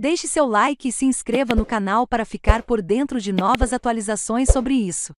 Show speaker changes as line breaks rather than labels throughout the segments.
Deixe seu like e se inscreva no canal para ficar por dentro de novas atualizações sobre isso.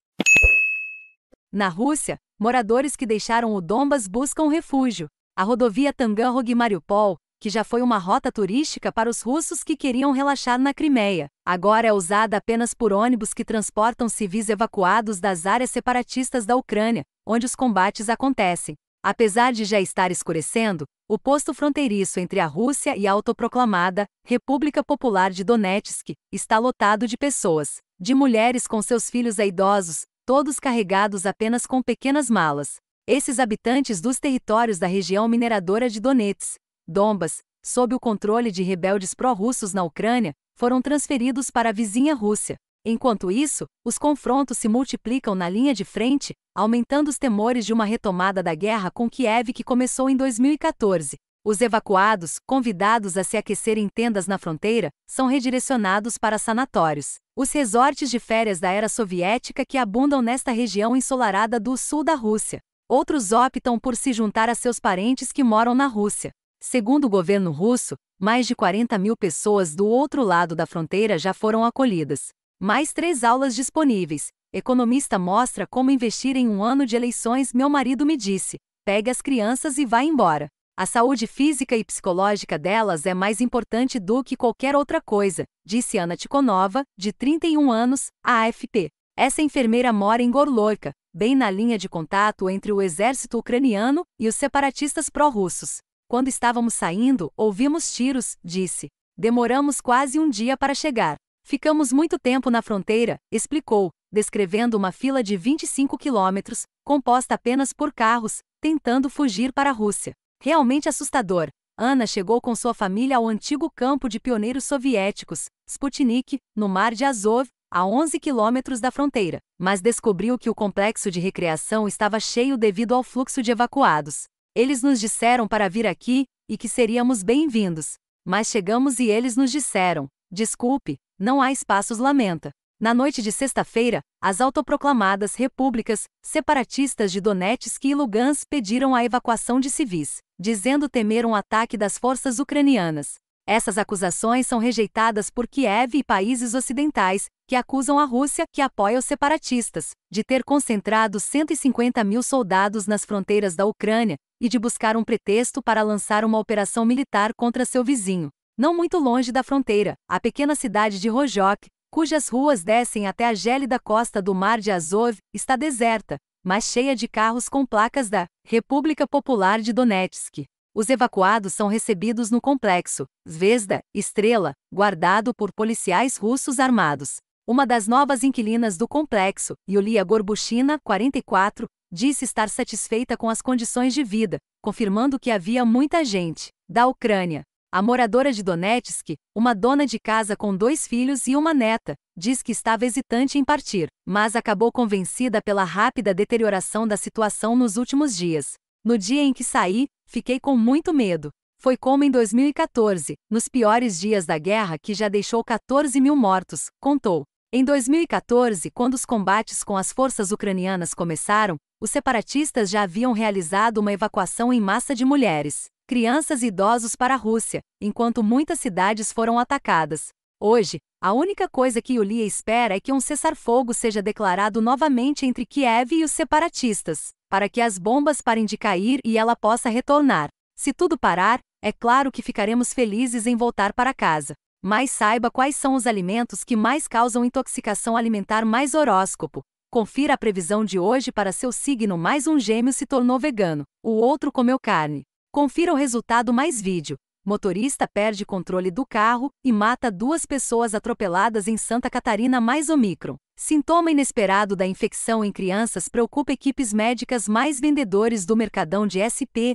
Na Rússia, moradores que deixaram o Dombas buscam refúgio. A rodovia Tanganrog-Mariupol, que já foi uma rota turística para os russos que queriam relaxar na Crimeia, agora é usada apenas por ônibus que transportam civis evacuados das áreas separatistas da Ucrânia, onde os combates acontecem. Apesar de já estar escurecendo, o posto fronteiriço entre a Rússia e a autoproclamada República Popular de Donetsk está lotado de pessoas, de mulheres com seus filhos a idosos, todos carregados apenas com pequenas malas. Esses habitantes dos territórios da região mineradora de Donetsk, Dombas, sob o controle de rebeldes pró-russos na Ucrânia, foram transferidos para a vizinha Rússia, Enquanto isso, os confrontos se multiplicam na linha de frente, aumentando os temores de uma retomada da guerra com Kiev que começou em 2014. Os evacuados, convidados a se aquecer em tendas na fronteira, são redirecionados para sanatórios. Os resortes de férias da era soviética que abundam nesta região ensolarada do sul da Rússia. Outros optam por se juntar a seus parentes que moram na Rússia. Segundo o governo russo, mais de 40 mil pessoas do outro lado da fronteira já foram acolhidas. Mais três aulas disponíveis. Economista mostra como investir em um ano de eleições, meu marido me disse. Pegue as crianças e vá embora. A saúde física e psicológica delas é mais importante do que qualquer outra coisa, disse Ana Tikhonova, de 31 anos, AFP. Essa enfermeira mora em Gorlorka, bem na linha de contato entre o exército ucraniano e os separatistas pró-russos. Quando estávamos saindo, ouvimos tiros, disse. Demoramos quase um dia para chegar. Ficamos muito tempo na fronteira, explicou, descrevendo uma fila de 25 quilômetros, composta apenas por carros, tentando fugir para a Rússia. Realmente assustador. Ana chegou com sua família ao antigo campo de pioneiros soviéticos, Sputnik, no mar de Azov, a 11 quilômetros da fronteira, mas descobriu que o complexo de recreação estava cheio devido ao fluxo de evacuados. Eles nos disseram para vir aqui e que seríamos bem-vindos, mas chegamos e eles nos disseram: desculpe, não há espaços, lamenta. Na noite de sexta-feira, as autoproclamadas repúblicas separatistas de Donetsk e Lugansk pediram a evacuação de civis, dizendo temer um ataque das forças ucranianas. Essas acusações são rejeitadas por Kiev e países ocidentais, que acusam a Rússia, que apoia os separatistas, de ter concentrado 150 mil soldados nas fronteiras da Ucrânia e de buscar um pretexto para lançar uma operação militar contra seu vizinho. Não muito longe da fronteira, a pequena cidade de Rojok, cujas ruas descem até a gélida costa do Mar de Azov, está deserta, mas cheia de carros com placas da República Popular de Donetsk. Os evacuados são recebidos no complexo Zvezda Estrela, guardado por policiais russos armados. Uma das novas inquilinas do complexo, Yulia Gorbuchina, 44, disse estar satisfeita com as condições de vida, confirmando que havia muita gente da Ucrânia a moradora de Donetsk, uma dona de casa com dois filhos e uma neta, diz que estava hesitante em partir, mas acabou convencida pela rápida deterioração da situação nos últimos dias. No dia em que saí, fiquei com muito medo. Foi como em 2014, nos piores dias da guerra que já deixou 14 mil mortos, contou. Em 2014, quando os combates com as forças ucranianas começaram, os separatistas já haviam realizado uma evacuação em massa de mulheres crianças e idosos para a Rússia, enquanto muitas cidades foram atacadas. Hoje, a única coisa que Yulia espera é que um cessar-fogo seja declarado novamente entre Kiev e os separatistas, para que as bombas parem de cair e ela possa retornar. Se tudo parar, é claro que ficaremos felizes em voltar para casa. Mas saiba quais são os alimentos que mais causam intoxicação alimentar mais horóscopo. Confira a previsão de hoje para seu signo mais um gêmeo se tornou vegano, o outro comeu carne. Confira o resultado mais vídeo. Motorista perde controle do carro e mata duas pessoas atropeladas em Santa Catarina mais Omicron. Sintoma inesperado da infecção em crianças preocupa equipes médicas mais vendedores do Mercadão de SP,